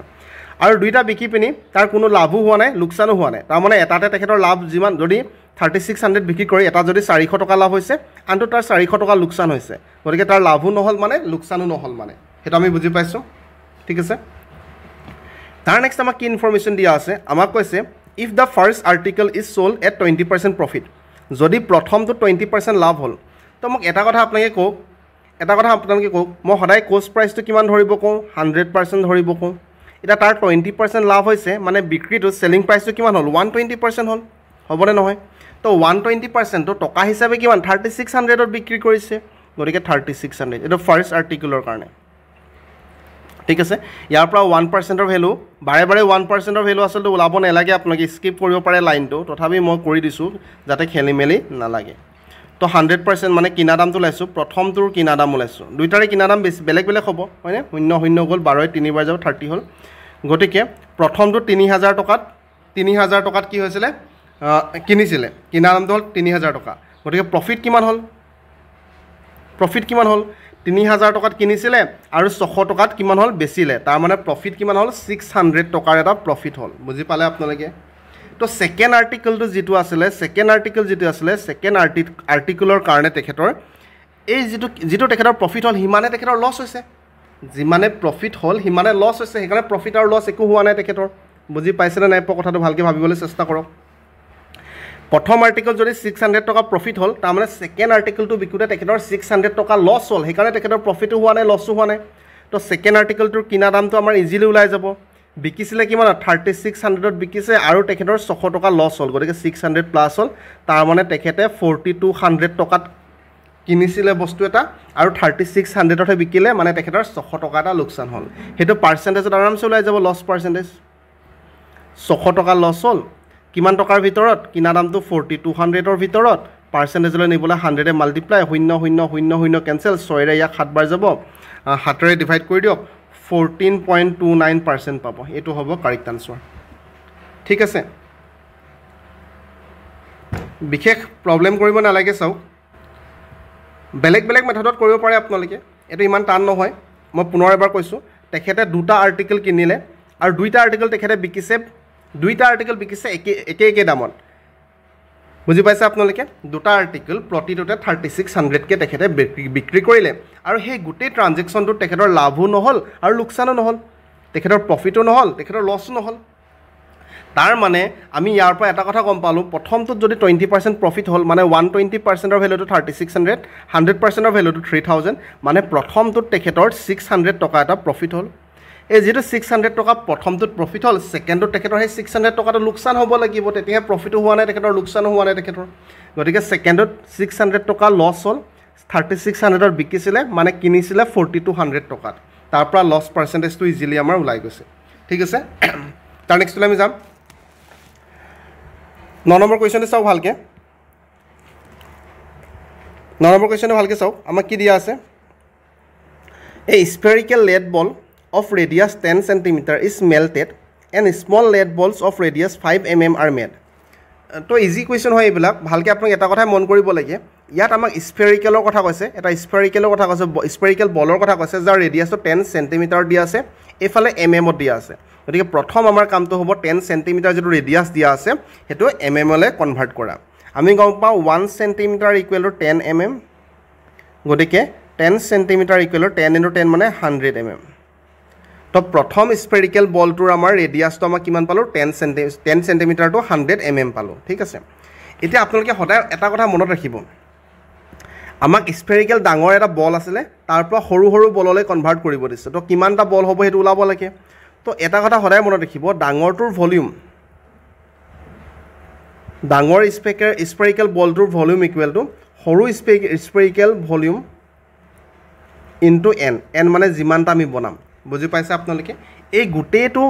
আৰু দুইটা বিকি পিনি তাৰ কোনো লাভো হোৱা নাই লোকচানো হোৱা নাই তাৰমানে এটাতে তেখেতৰ লাভ যিমান যদি থাৰ্টি ছিক্স হাণ্ড্ৰেড বিক্ৰী কৰি এটা যদি চাৰিশ টকা লাভ হৈছে আনটো তাৰ চাৰিশ টকা লোকচান হৈছে গতিকে তাৰ লাভো নহ'ল মানে লোকচানো নহ'ল মানে সেইটো আমি বুজি পাইছোঁ ঠিক আছে তাৰ নেক্সট আমাক কি ইনফৰ্মেশ্যন দিয়া আছে আমাক কৈছে if the first article is sold at twenty percent profit যদি প্ৰথমটো টুৱেণ্টি পাৰ্চেণ্ট লাভ হ'ল তো মোক এটা কথা আপোনালোকে কওক এটা কথা আপোনালোকে কওক মই সদায় কোষ্ট প্ৰাইচটো কিমান ধৰিব কওঁ হাণ্ড্ৰেড পাৰ্চেণ্ট ধৰিব কওঁ এতিয়া তাৰ টুৱেণ্টি পাৰ্চেণ্ট লাভ হৈছে মানে বিক্ৰীটো চেলিং প্ৰাইচটো কিমান হ'ল ওৱান টুৱেণ্টি পাৰ্চেণ্ট হ'ল হ'বনে নহয় তো ওৱান টুৱেণ্টি পাৰ্চেণ্টটো টকা হিচাপে কিমান থাৰ্টি ছিক্স হাণ্ড্ৰেডত বিক্ৰী কৰিছে গতিকে থাৰ্টি ছিক্স হাণ্ড্ৰেড এইটো ফাৰ্ষ্ট আৰ্টিকুলৰ কাৰণে ঠিক আছে ইয়াৰ পৰা ওৱান পাৰ্চেণ্টৰ ভেলু বাৰে বাৰে ওৱান পাৰ্চেণ্টৰ ভেলু আচলতে ওলাব নালাগে আপোনালোকে স্কিপ কৰিব পাৰে লাইনটো তথাপি মই কৰি দিছোঁ যাতে খেলি মেলি নালাগে তো হাণ্ড্ৰেড পাৰ্চেণ্ট মানে কিনা দামটো ওলাইছোঁ প্ৰথমটোৰ কিনা দাম ওলাইছোঁ দুইটাৰে কিনা দাম বেছি বেলেগ বেলেগ হ'ব হয়নে শূন্য শূন্য গ'ল বাৰই তিনিবাৰ যাব থাৰ্টি হ'ল গতিকে প্ৰথমটো তিনি হাজাৰ টকাত তিনি হাজাৰ টকাত কি হৈছিলে কিনিছিলে কিনা দামটো হ'ল তিনি হাজাৰ টকা গতিকে প্ৰফিট কিমান হ'ল প্ৰফিট কিমান হ'ল তিনি হাজাৰ টকাত কিনিছিলে আৰু ছশ টকাত কিমান হ'ল বেচিলে তাৰমানে প্ৰফিট কিমান হ'ল ছিক্স হাণ্ড্ৰেড টকাৰ এটা প্ৰফিট হ'ল বুজি পালে আপোনালোকে তো ছেকেণ্ড আৰ্টিকলটো যিটো আছিলে ছেকেণ্ড আৰ্টিকেল যিটো আছিলে ছেকেণ্ড আৰ্টি আৰ্টিকেলৰ কাৰণে তেখেতৰ এই যিটো যিটো তেখেতৰ প্ৰফিট হ'ল সিমানে তেখেতৰ লছ হৈছে যিমানে প্ৰফিট হ'ল সিমানে লছ হৈছে সেইকাৰণে প্ৰফিট আৰু লছ একো হোৱা নাই তেখেতৰ বুজি পাইছেনে নাই পোৱা কথাটো ভালকৈ ভাবিবলৈ চেষ্টা কৰক প্ৰথম আৰ্টিকেল যদি ছিক্স হাণ্ড্ৰেড টকা প্ৰফিট হ'ল তাৰমানে ছেকেণ্ড আৰ্টিকেলটো বিকোতে তেখেতৰ ছিক্স হাণ্ড্ৰেড টকা লছ হ'ল সেইকাৰণে তেখেতৰ প্ৰফিটো হোৱা নাই লছো হোৱা নাই তো ছেকেণ্ড আৰ্টিকেলটোৰ কিনা দামটো আমাৰ ইজিলি ওলাই যাব বিকিছিলে কিমান থাৰ্টি ছিক্স হাণ্ড্ৰেডত বিকিছে আৰু তেখেতৰ ছশ টকা লছ হ'ল গতিকে ছিক্স হাণ্ড্ৰেড প্লাছ হ'ল তাৰমানে তেখেতে ফৰ্টি টু হাণ্ড্ৰেড টকাত কিনিছিলে বস্তু এটা আৰু থাৰ্টি ছিক্স হাণ্ড্ৰেডতহে বিকিলে মানে তেখেতৰ ছশ টকা এটা লোকচান হ'ল সেইটো পাৰ্চেণ্টেজত আৰামছে ওলাই যাব লছ পাৰ্চেণ্টেজ ছশ টকা লছ হ'ল কিমান টকাৰ ভিতৰত কিনা দামটো ফৰ্টি টু হাণ্ড্ৰেডৰ ভিতৰত পাৰ্চেণ্টেজলৈ নিবলৈ হাণ্ড্ৰেডে মাল্টিপ্লাই শূন্য শূন্য শূন্য শূন্য কেঞ্চেল ছয়েৰে ইয়াক সাতবাৰ যাব সাতেৰে ডিভাইড কৰি দিয়ক fourteen point two nine percent পাব এইটো হ'ব কাৰেক্ট আনচাৰ ঠিক আছে বিশেষ প্ৰব্লেম কৰিব নালাগে চাওক বেলেগ বেলেগ মেথডত কৰিব পাৰে আপোনালোকে এইটো ইমান টান নহয় মই পুনৰ এবাৰ কৈছোঁ তেখেতে দুটা আৰ্টিকেল কিনিলে আৰু দুইটা আৰ্টিকেল তেখেতে বিকিছে দুইটা আৰ্টিকেল বিকিছে একে একে একে দামত বুজি পাইছে আপোনালোকে দুটা আৰ্টিকল প্ৰতিটোতে থাৰ্টি ছিক্স হাণ্ড্ৰেডকৈ তেখেতে বিক্ৰী বিক্ৰী কৰিলে আৰু সেই গোটেই ট্ৰানজেকশ্যনটোত তেখেতৰ লাভো নহ'ল আৰু লোকচানো নহ'ল তেখেতৰ প্ৰফিটো নহ'ল তেখেতৰ লছো নহ'ল তাৰমানে আমি ইয়াৰ পৰা এটা কথা গম পালোঁ প্ৰথমটোত যদি টুৱেণ্টি পাৰ্চেণ্ট প্ৰফিট হ'ল মানে ওৱান টুৱেণ্টি পাৰ্চেণ্টৰ ভেলুটো থাৰ্টি ছিক্স হাণ্ড্ৰেড হাণ্ড্ৰেড পাৰ্চেণ্টৰ ভেলুটো থ্ৰী থাউজেণ্ড মানে প্ৰথমটোত তেখেতৰ ছিক্স হাণ্ড্ৰেড টকা এটা প্ৰফিট হ'ল এই যিটো ছিক্স হাণ্ড্ৰেড টকা প্ৰথমটোত প্ৰফিট হ'ল ছেকেণ্ডত তেখেতৰ সেই ছিক্স হাণ্ড্ৰেড টকাটো লোকচান হ'ব লাগিব তেতিয়াহে প্ৰফিটো হোৱা নাই তেখেতৰ লোকচানো হোৱা নাই তেখেতৰ গতিকে ছেকেণ্ডত ছিক্স হাণ্ড্ৰেড টকা লছ হ'ল থাৰ্টি ছিক্স হাণ্ড্ৰেডত বিকিছিলে মানে কিনিছিলে ফৰ্টি টু হাণ্ড্ৰেড টকাত তাৰ পৰা লছ পাৰ্চেণ্টেজটো ইজিলি আমাৰ ওলাই গৈছে ঠিক আছে তাৰ নেক্সটলৈ আমি যাম ন নম্বৰ কুৱেশ্যনটো চাওক ভালকৈ ন নম্বৰ কুৱেশ্যনটো ভালকৈ চাওক আমাক কি দিয়া আছে এই spherical lead ball of radius 10 cm is melted and small lead balls of radius 5 mm are made to easy question hoy ebla bhalke apnu eta kotha mon koribo lage yat amak spherical kotha koise eta spherical kotha koise spherical ball kotha koise jar radius 10 cm di ase e phale mm di ase otike prothom amar kaam to hobo 10 cm jetu radius di ase hetu mm le convert kora ami gam pa 1 cm equal to 10 mm gotike 10 cm equal to 10 into 10 mane 100 mm তো প্ৰথম spherical বলটোৰ আমাৰ ৰেডিয়াছটো আমাৰ কিমান পালোঁ ten centi ten চেণ্টিমিটাৰটো hundred M M পালোঁ ঠিক আছে এতিয়া আপোনালোকে সদায় এটা কথা মনত ৰাখিব আমাক স্পেৰিকেল ডাঙৰ এটা বল আছিলে তাৰ পৰা সৰু সৰু বললৈ কনভাৰ্ট কৰিব দিছে তো কিমানটা বল হ'ব সেইটো ওলাব লাগে তো এটা কথা সদায় মনত ৰাখিব ডাঙৰটোৰ ভলিউম ডাঙৰ স্পেকে স্পেৰিকেল বলটোৰ ভলিউম ইকুৱেলটো সৰু sphe spherical volume into N N মানে যিমানটা আমি বনাম বুজি পাইছে আপোনালোকে এই গোটেইটো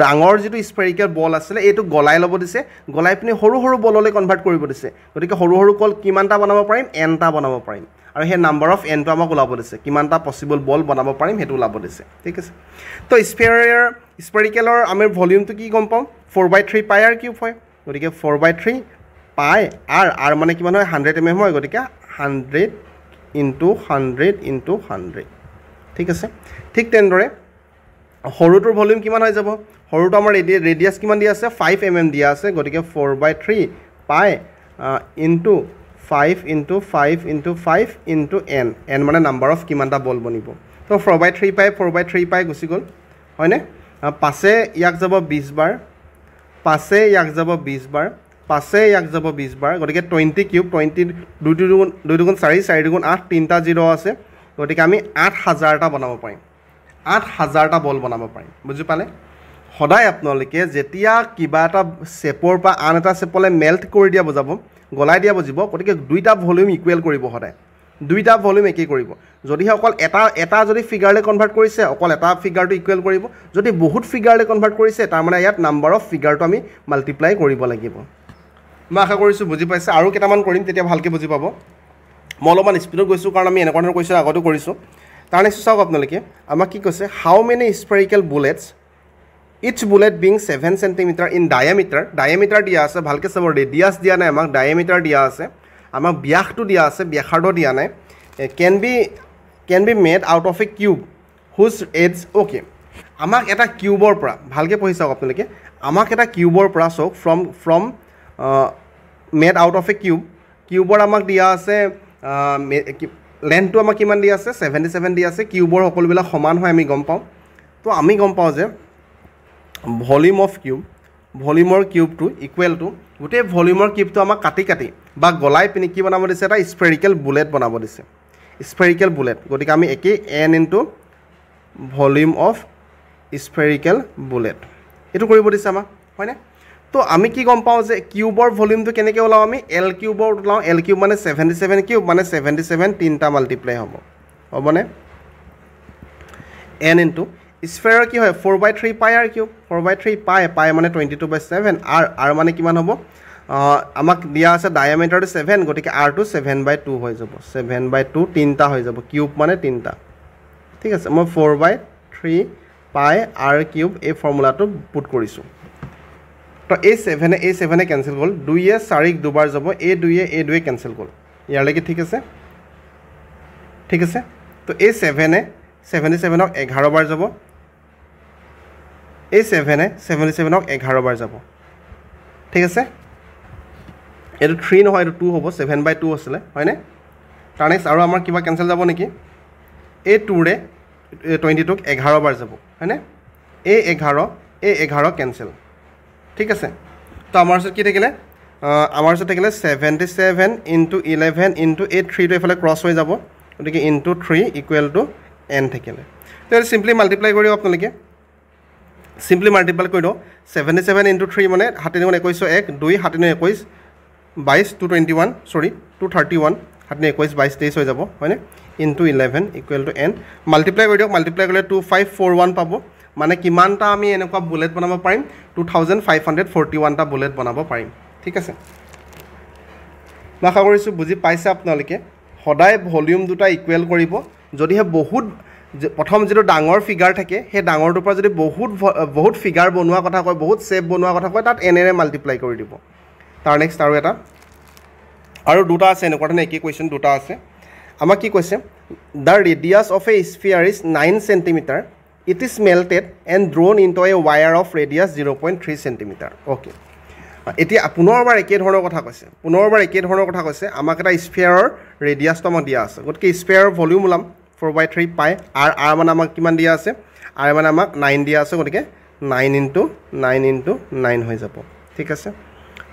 ডাঙৰ যিটো স্পেৰিকেল বল আছিলে এইটো গলাই ল'ব দিছে গলাই পিনি সৰু সৰু বললৈ কনভাৰ্ট কৰিব দিছে গতিকে সৰু সৰু কল কিমানটা বনাব পাৰিম এনটা বনাব পাৰিম আৰু সেই নাম্বাৰ অফ এনটো আমাক ওলাব দিছে কিমানটা পচিবল বল বনাব পাৰিম সেইটো ওলাব দিছে ঠিক আছে তো স্পেয়াৰ স্পেৰিকেলৰ আমি ভলিউমটো কি গম পাওঁ four by three pi R cube হয় গতিকে four by three pi R R মানে কিমান হয় হাণ্ড্ৰেড এম এম হয় গতিকে hundred into hundred into hundred ঠিক আছে ঠিক তেনেদৰে সৰুটোৰ ভলিউম কিমান হৈ যাব সৰুটো আমাৰ ৰেডি ৰেডিয়াছ কিমান দিয়া আছে ফাইভ এম এম দিয়া আছে গতিকে four by three pi into five into five into five into N N মানে নাম্বাৰ অফ কিমানটা বল বনিব তো four by three pi four by three pi গুচি গ'ল হয়নে পাছে ইয়াক যাব বিছ বাৰ পাছে ইয়াক যাব বিছ বাৰ পাছে ইয়াক যাব বিছ বাৰ গতিকে টুৱেণ্টি কিউব টুৱেণ্টি দুই দুগুণ দুই দুগুণ চাৰি চাৰি দুগুণ আঠ তিনিটা জিৰ' আছে গতিকে আমি আঠ হাজাৰটা বনাব পাৰিম আঠ হাজাৰটা বল বনাব পাৰিম বুজি পালে সদায় আপোনালোকে যেতিয়া কিবা এটা চেপৰ পৰা আন এটা চেপলৈ মেল্ট কৰি দিয়া বুজাব গলাই দিয়া বুজিব গতিকে দুইটা ভলিউম ইকুৱেল কৰিব সদায় দুইটা ভলিউম একেই কৰিব যদিহে অকল এটা এটা যদি ফিগাৰলৈ কনভাৰ্ট কৰিছে অকল এটা ফিগাৰটো ইকুৱেল কৰিব যদি বহুত ফিগাৰলৈ কনভাৰ্ট কৰিছে তাৰমানে ইয়াত নাম্বাৰ অফ ফিগাৰটো আমি মাল্টিপ্লাই কৰিব লাগিব মই আশা কৰিছোঁ বুজি পাইছে আৰু কেইটামান কৰিম তেতিয়া ভালকৈ বুজি পাব মই অলপমান স্পীডত গৈছোঁ কাৰণ আমি এনেকুৱা ধৰণৰ কৈছোঁ আগতেও কৰিছোঁ তাৰ নেক্সট চাওক আপোনালোকে আমাক কি কৈছে how many spherical bullets its bullet being seven centimetre in diameter diameter দিয়া আছে ভালকৈ চাব দেই ডিয়াছ দিয়া নাই আমাক ডায়ামিটাৰ দিয়া আছে আমাক ব্যাসটো দিয়া আছে ব্যাসাৰ্ধ দিয়া নাই can be can be made out of a cube whose edges okay আমাক এটা কিউবৰ পৰা ভালকৈ পঢ়ি চাওক আপোনালোকে আমাক এটা কিউবৰ পৰা চাওক from from made out of a cube কিউবৰ আমাক দিয়া আছে লেন্থটো আমাক কিমান দি আছে ছেভেণ্টি ছেভেন দি আছে কিউবৰ সকলোবিলাক সমান হয় আমি গম পাওঁ তো আমি গম পাওঁ যে ভলিউম অফ কিউব ভলিউমৰ কিউবটো ইকুৱেল টু গোটেই ভলিউমৰ কিউবটো আমাক কাটি কাটি বা গলাই পিনি কি বনাব দিছে এটা স্পেৰিকেল বুলেট বনাব দিছে স্পেৰিকেল বুলেট গতিকে আমি একেই N into volume of spherical bullet এইটো কৰিব দিছে আমাক হয়নে তো আমি কি গম পাওঁ যে কিউবৰ ভলিউমটো কেনেকৈ ওলাওঁ আমি এল কিউবৰ ওলাওঁ এল কিউব মানে ছেভেণ্টি ছেভেন কিউব মানে ছেভেণ্টি ছেভেন তিনিটা মাল্টিপ্লাই হ'ব হ'বনে এন ইনটো স্পেয়াৰৰ কি হয় four by three pi R cube four by three pi pi মানে twenty two by seven R R মানে কিমান হ'ব আমাক দিয়া আছে ডায়ামিটাৰটো ছেভেন গতিকে আৰটো ছেভেন বাই টু হৈ যাব ছেভেন বাই টু তিনিটা হৈ যাব কিউব মানে তিনিটা ঠিক আছে মই four by three pi R cube এই ফৰ্মুলাটো পুট কৰিছোঁ তো এ ছেভেনে এ ছেভেনে কেনচেল গ'ল দুয়ে চাৰিক দুবাৰ যাব এ দুয়ে এ দুয়ে কেনচেল গ'ল ইয়াৰলৈকে ঠিক আছে ঠিক আছে তো এ ছেভেনে ছেভেনি ছেভেনক এঘাৰবাৰ যাব এ ছেভেনে ছেভেনি ছেভেনক এঘাৰবাৰ যাব ঠিক আছে এইটো থ্ৰী নহয় এইটো টু হ'ব ছেভেন বাই টু আছিলে হয়নে তাৰ নেক্সট আৰু আমাৰ কিবা কেনচেল যাব নেকি এ টুৰে টুৱেণ্টি টুক এঘাৰবাৰ যাব হয়নে এ এঘাৰ এ এঘাৰ কেনচেল ঠিক আছে তো আমাৰ ওচৰত কি থাকিলে আমাৰ ওচৰত থাকিলে seventy seven into eleven into eight থ্ৰীটো এইফালে ক্ৰছ হৈ যাব গতিকে into three equal to N থাকিলে তো এইটো ছিম্পলি মাল্টিপ্লাই কৰি দিব আপোনালোকে চিম্পলি মাল্টিপ্লাই কৰি দিওঁ ছেভেণ্টি ছেভেন ইণ্টু থ্ৰী মানে সাতিনি গুণ একৈছশ এক দুই সাতিনি একৈছ বাইছ two twenty one sorry two thirty one সাতিনি একৈছ বাইছ তেইছ হৈ যাব হয়নে into eleven equal to N multiply কৰি দিয়ক মাল্টিপ্লাই কৰিলে টু ফাইভ ফ'ৰ ওৱান পাব মানে কিমানটা আমি এনেকুৱা বুলেট বনাব পাৰিম two thousand five hundred forty ওৱানটা বুলেট বনাব পাৰিম ঠিক আছে মই আশা কৰিছোঁ বুজি পাইছে আপোনালোকে সদায় ভলিউম দুটা ইকুৱেল কৰিব যদিহে বহুত প্ৰথম যিটো ডাঙৰ ফিগাৰ থাকে সেই ডাঙৰটোৰ পৰা যদি বহুত বহুত ফিগাৰ বনোৱা কথা কয় বহুত শ্বেপ বনোৱা কথা কয় তাত এনেৰে মাল্টিপ্লাই কৰি দিব তাৰ নেক্সট আৰু এটা আৰু দুটা আছে এনেকুৱা ধৰণৰ একেই কুৱেশ্যন দুটা আছে আমাক কি কৈছে the radius of a sphere is nine centimetre it is melted and drawn into a wire of radius 0.3 cm okay এতিয়া পুনৰবাৰ একেধৰণৰ কথা কৈছে পুনৰবাৰ একেধৰণৰ কথা কৈছে আমাক এটা স্পেয়াৰৰ ৰেডিয়াছটো আমাক দিয়া আছে গতিকে স্পেয়াৰৰ ভলিউম ওলাম four by three pi R R মানে আমাক কিমান দিয়া আছে আৰ মানে আমাক নাইন দিয়া আছে গতিকে nine into nine into nine হৈ যাব ঠিক আছে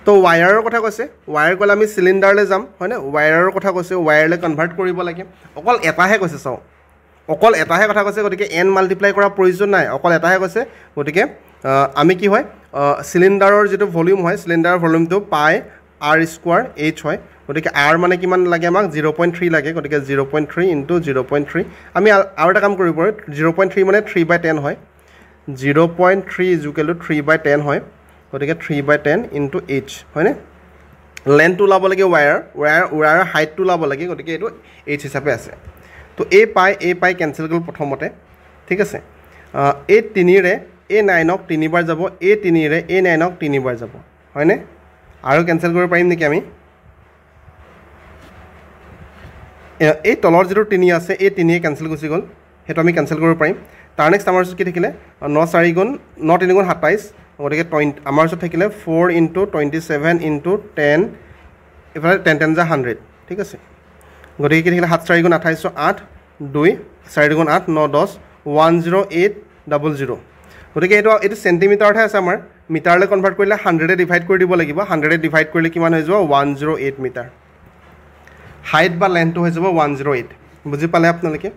তো ৱায়াৰৰ কথা কৈছে ৱায়াৰ গ'লে আমি চিলিণ্ডাৰলৈ যাম হয়নে ৱায়াৰৰ কথা কৈছে ৱায়াৰলৈ কনভাৰ্ট কৰিব লাগে অকল এটাহে কৈছে চাওঁ অকল এটাহে কথা কৈছে গতিকে এন মাল্টিপ্লাই কৰাৰ প্ৰয়োজন নাই অকল এটাহে কৈছে গতিকে আমি কি হয় চিলিণ্ডাৰৰ যিটো ভলিউম হয় চিলিণ্ডাৰৰ ভলিউমটো পাই আৰ স্কুৱাৰ এইচ হয় গতিকে আৰ মানে কিমান লাগে আমাক জিৰ' পইণ্ট থ্ৰী লাগে গতিকে zero' point three into zero' point three আমি আৰু এটা কাম কৰিব পাৰোঁ জিৰ' পইণ্ট থ্ৰী মানে থ্ৰী বাই টেন হয় জিৰ' পইণ্ট থ্ৰী ইজুকেলটো থ্ৰী বাই টেন হয় গতিকে three by ten into h হয়নে লেণ্থটো ওলাব লাগে ৱায়াৰ ৱায়াৰ ৱায়াৰৰ হাইটটো ওলাব লাগে গতিকে এইটো এইচ হিচাপে আছে তো এ পাই এ পাই কেনচেল গ'ল প্ৰথমতে ঠিক আছে এই তিনিৰে এ নাইনক তিনিবাৰ যাব এ তিনিৰে এ নাইনক তিনিবাৰ যাব হয়নে আৰু কেনচেল কৰিব পাৰিম নেকি আমি এই তলৰ যিটো তিনি আছে এই তিনিয়ে কেনচেল গুচি গ'ল সেইটো আমি কেনচেল কৰিব পাৰিম তাৰ নেক্সট আমাৰ ওচৰত কি থাকিলে ন চাৰি গুণ ন তিনি গুণ সাতাইছ গতিকে টুৱেন আমাৰ ওচৰত থাকিলে four into twenty seven into ten এইফালে টেন টেন যা হাণ্ড্ৰেড ঠিক আছে গতিকে কি থাকিলে সাত চাৰিগুণ আঠাইছশ আঠ দুই চাৰি দুগুণ আঠ ন দহ one zero' eight double zero' গতিকে এইটো এইটো চেণ্টিমিটাৰতহে আছে আমাৰ মিটাৰলৈ কনভাৰ্ট কৰিলে হাণ্ড্ৰেডে ডিভাইড কৰি দিব লাগিব হাণ্ড্ৰেডে ডিভাইড কৰিলে কিমান হৈ যাব one zero' eight metre height বা লেন্থটো হৈ যাব ওৱান জিৰ' এইট বুজি পালে আপোনালোকে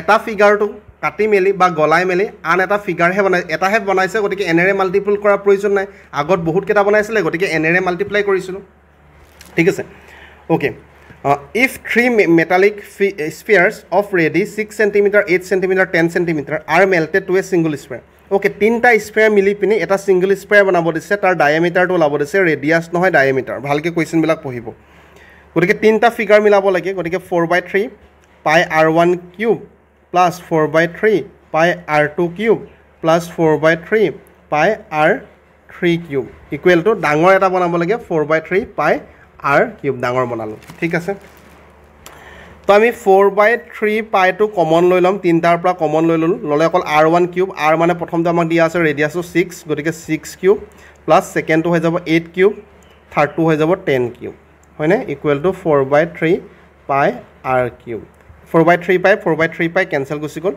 এটা ফিগাৰটো কাটি মেলি বা গলাই মেলি আন এটা ফিগাৰহে বনাই এটাহে বনাইছে গতিকে এনেৰে মাল্টিপ্ল কৰাৰ প্ৰয়োজন নাই আগত বহুতকেইটা বনাইছিলে গতিকে এনেৰে মাল্টিপ্লাই কৰিছিলোঁ ঠিক আছে okay if three metallic spheres of radii six centimetre eight centimetre ten centimetre are melted to a single sphere okay তিনিটা স্পেয়াৰ মিলি পিনি এটা ছিংগুল স্পেয়াৰ বনাব দিছে তাৰ ডায়েমিটাৰটো ওলাব দিছে ৰেডিয়াছ নহয় ডায়েমিটাৰ ভালকৈ কুৱেশ্যনবিলাক পঢ়িব গতিকে তিনিটা ফিগাৰ মিলাব লাগে গতিকে four by three pi r one cube plus four by three pi r two cube plus four by three pi r three cube equal to ডাঙৰ এটা বনাব লাগে ফ'ৰ বাই থ্ৰী পাই আর কিউব ডাঙর বনালো ঠিক আছে তো আমি 4 বাই 3 পাই টু কমন লৈ লম তিনটার পৰা কমন লৈ লল ললে অকল r1 কিউব r মানে প্ৰথমতে আমাক দিয়া আছে রেডিয়াস 6 গটিকে 6 কিউব প্লাস সেকেন্ড টু হৈ যাব 8 কিউব থার্ড টু হৈ যাব 10 কিউব হয়নে ইকুয়াল টু 4 বাই 3 পাই r কিউব 4 বাই 3 পাই 4 বাই 3 পাই ক্যানসেল গুছি গল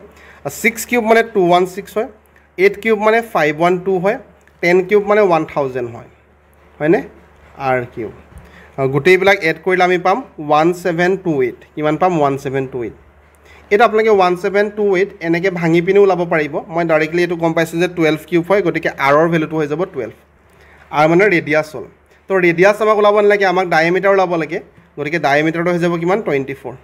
6 কিউব মানে 216 হয় 8 কিউব মানে 512 হয় 10 কিউব মানে 1000 হয় হয়নে r কিউব গোটেইবিলাক এড কৰিলে আমি পাম ওৱান ছেভেন টু এইট কিমান পাম ওৱান ছেভেন টু এইট এইটো আপোনালোকে ওৱান ছেভেন টু এইট এনেকৈ ভাঙি পিনি ওলাব পাৰিব মই ডাইৰেক্টলি এইটো গম পাইছোঁ যে টুৱেলভ কিউব হয় গতিকে আৰৰ ভেলুটো হৈ যাব টুৱেল্ভ আৰ মানে ৰেডিয়াছ হ'ল তো ৰেডিয়াছ আমাক ওলাব নালাগে আমাক ডায়েমিটাৰ ওলাব লাগে গতিকে ডায়েমিটাৰটো হৈ যাব কিমান টুৱেণ্টি ফ'ৰ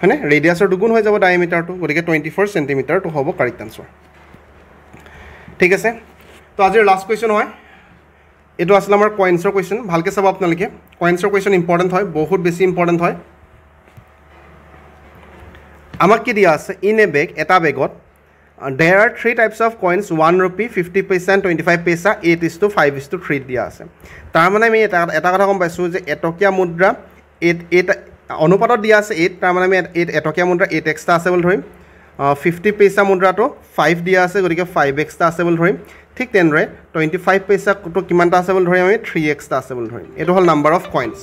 হয়নে ৰেডিয়াছৰ দুগুণ হৈ যাব ডায়েমিটাৰটো গতিকে টুৱেণ্টি ফ'ৰ চেণ্টিমিটাৰটো হ'ব কাৰেক্ট আনচাৰ ঠিক আছে তো আজিৰ লাষ্ট কুৱেশ্যন হয় এইটো আছিল আমাৰ কইনছৰ কুৱেশ্যন ভালকৈ চাব আপোনালোকে কইনছৰ কুৱেশ্যন ইম্পৰ্টেণ্ট হয় বহুত বেছি ইম্পৰ্টেণ্ট হয় আমাক কি দিয়া আছে ইন এ বেগ এটা বেগত there are three types of coins one rupee fifty paise twenty five paise eight is to five is to থ্ৰীত দিয়া আছে তাৰমানে আমি এটা এটা কথা গম পাইছোঁ যে এটকীয়া মুদ্ৰা এইট এইট অনুপাতত দিয়া আছে এইট তাৰমানে আমি এইট এটকীয়া মুদ্ৰা এইট এক্সট্ৰা আছে বুলি ধৰিম ফিফটি পইচা মুদ্ৰাটো ফাইভ দিয়া আছে গতিকে ফাইভ এক্সট্ৰা আছে বুলি ধৰিম ঠিক তেনেদৰে টুৱেণ্টি ফাইভ পইচাটো কিমানটা আছে বুলি ধৰিম আমি থ্ৰী এক্সটা আছে বুলি ধৰিম এইটো হ'ল নাম্বাৰ অফ কইনছ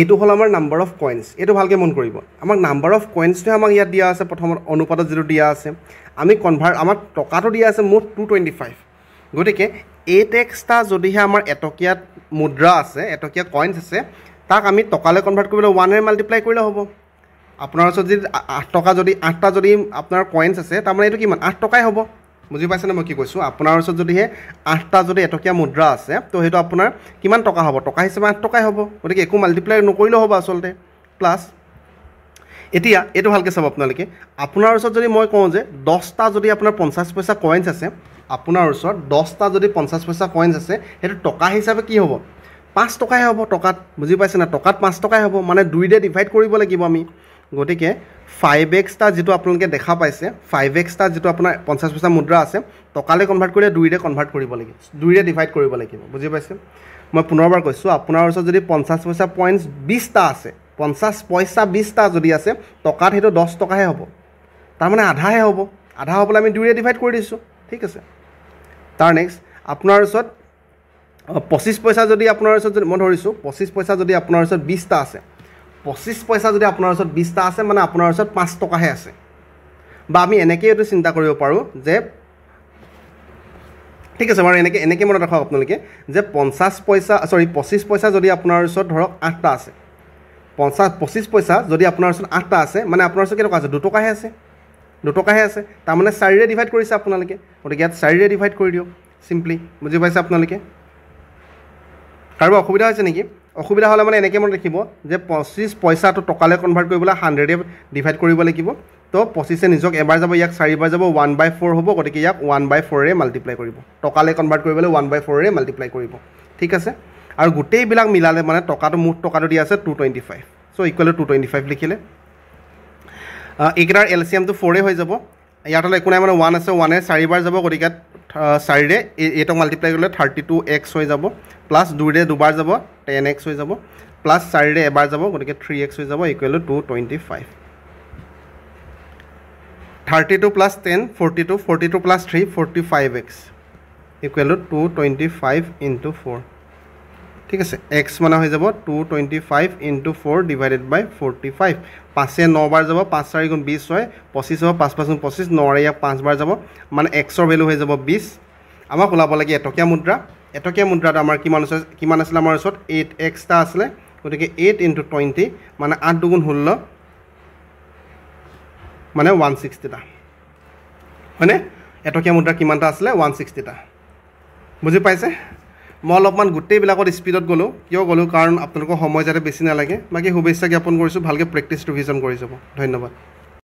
এইটো হ'ল আমাৰ নাম্বাৰ অফ কইনছ এইটো ভালকৈ মন কৰিব আমাক নাম্বাৰ অফ কইনছটোহে আমাক ইয়াত দিয়া আছে প্ৰথমত অনুপাতত যিটো দিয়া আছে আমি কনভাৰ্ট আমাক টকাটো দিয়া আছে মুঠ টু টুৱেণ্টি ফাইভ গতিকে এইট এক্সটা যদিহে আমাৰ এটকীয়াত মুদ্ৰা আছে এটকীয়া কইনছ আছে তাক আমি টকালৈ কনভাৰ্ট কৰিবলৈ ওৱানেৰে মাল্টিপ্লাই কৰিলে হ'ব আপোনাৰ ওচৰত যদি আঠ টকা যদি আঠটা যদি আপোনাৰ কইনছ আছে তাৰমানে এইটো কিমান আঠ টকাই হ'ব বুজি পাইছেনে মই কি কৈছোঁ আপোনাৰ ওচৰত যদিহে আঠটা যদি এটকীয়া মুদ্ৰা আছে তো সেইটো আপোনাৰ কিমান টকা হ'ব টকা হিচাপে আঠ টকাই হ'ব গতিকে একো মাল্টিপ্লাই নকৰিলেও হ'ব আচলতে প্লাছ এতিয়া এইটো ভালকৈ চাব আপোনালোকে আপোনাৰ ওচৰত যদি মই কওঁ যে দহটা যদি আপোনাৰ পঞ্চাছ পইচা কইনছ আছে আপোনাৰ ওচৰত দহটা যদি পঞ্চাছ পইচা কইনছ আছে সেইটো টকা হিচাপে কি হ'ব পাঁচ টকাই হ'ব টকাত বুজি পাইছেনে টকাত পাঁচ টকাই হ'ব মানে দুইৰে ডিভাইড কৰিব লাগিব আমি গতিকে ফাইভ এক্সটা যিটো আপোনালোকে দেখা পাইছে ফাইভ এক্সটা যিটো আপোনাৰ পঞ্চাছ পইচা মুদ্ৰা আছে টকালৈ কনভাৰ্ট কৰিলে দুইৰে কনভাৰ্ট কৰিব লাগিব দুইৰে ডিভাইড কৰিব লাগিব বুজি পাইছে মই পুনৰবাৰ কৈছোঁ আপোনাৰ ওচৰত যদি পঞ্চাছ পইচা পইণ্টছ বিছটা আছে পঞ্চাছ পইচা বিছটা যদি আছে টকাত সেইটো দহ টকাহে হ'ব তাৰমানে আধাহে হ'ব আধা হ'বলৈ আমি দুইৰে ডিভাইড কৰি দিছোঁ ঠিক আছে তাৰ নেক্সট আপোনাৰ ওচৰত পঁচিছ পইচা যদি আপোনাৰ ওচৰত যদি মই ধৰিছোঁ পঁচিছ পইচা যদি আপোনাৰ ওচৰত বিছটা আছে পঁচিছ পইচা যদি আপোনাৰ ওচৰত বিছটা আছে মানে আপোনাৰ ওচৰত পাঁচ টকাহে আছে বা আমি এনেকৈয়ে এইটো চিন্তা কৰিব পাৰোঁ যে ঠিক আছে বাৰু এনেকৈ এনেকৈ মনত ৰাখক আপোনালোকে যে পঞ্চাছ পইচা চৰি পঁচিছ পইচা যদি আপোনাৰ ওচৰত ধৰক আঠটা আছে পঞ্চাছ পঁচিছ পইচা যদি আপোনাৰ ওচৰত আঠটা আছে মানে আপোনাৰ ওচৰত কেনেকুৱা আছে দুটকাহে আছে দুটকাহে আছে তাৰমানে চাৰিৰে ডিভাইড কৰিছে আপোনালোকে গতিকে ইয়াত চাৰিৰে ডিভাইড কৰি দিয়ক চিম্পলি বুজি পাইছে আপোনালোকে কাৰোবাৰ অসুবিধা হৈছে নেকি অসুবিধা হ'লে মানে এনেকৈ মনত লিখিব যে পঁচিছ পইচাটো টকালৈ কনভাৰ্ট কৰিবলৈ হাণ্ড্ৰেডে ডিভাইড কৰিব লাগিব তো পঁচিছে নিজক এবাৰ যাব ইয়াক চাৰিবাৰ যাব ওৱান বাই ফ'ৰ হ'ব গতিকে ইয়াক ওৱান বাই ফ'ৰে মাল্টিপ্লাই কৰিব টকালৈ কনভাৰ্ট কৰিবলৈ ওৱান বাই ফ'ৰে মাল্টিপ্লাই কৰিব ঠিক আছে আৰু গোটেইবিলাক মিলালে মানে টকাটো মুঠ টকাটো দিয়া আছে two twenty five so' equal two twenty five লিখিলে এইকেইটাৰ এল চি এমটো ফ'ৰে হৈ যাব ইয়াৰ তলত একো নাই মানে ওৱান আছে ওৱানে চাৰিবাৰ যাব গতিকে চাৰিৰে এইটো মাল্টিপ্লাই কৰিলে থাৰ্টি টু এক্স হৈ যাব প্লাছ দুইৰে দুবাৰ যাব টেন এক্স হৈ যাব প্লাছ চাৰিৰে এবাৰ যাব গতিকে থ্ৰী এক্স হৈ যাব equal two twenty five thirty two plus ten forty two forty two plus three forty five x equal two twenty five into four ঠিক আছে এক্স মানে হৈ যাব two twenty five into four divided by forty five পাঁচে নবাৰ যাব পাঁচ চাৰি গুণ বিছ হয় পঁচিছ হ'ব পাঁচ পাঁচ গুণ পঁচিছ নৰে ইয়াক পাঁচবাৰ যাব মানে এক্সৰ ভেলু হৈ যাব বিছ আমাক ওলাব লাগে এটকীয়া মুদ্ৰা এটকীয়া মুদ্ৰাত আমাৰ কিমান আছে কিমান আছিলে আমাৰ ওচৰত এইট এক্সটা আছিলে গতিকে এইট ইণ্টু টুৱেণ্টি মানে আঠ দুগুণ ষোল্ল মানে ওৱান ছিক্সটিটা হয়নে এটকীয়া মুদ্ৰা কিমানটা আছিলে ওৱান ছিক্সটিটা বুজি পাইছে মই অলপমান গোটেইবিলাকত স্পীডত গ'লোঁ কিয় গ'লোঁ কাৰণ আপোনালোকৰ সময় যাতে বেছি নালাগে বাকী শুভেচ্ছা জ্ঞাপন কৰিছোঁ ভালকৈ প্ৰেক্টিছ ৰিভিজন কৰি যাব ধন্যবাদ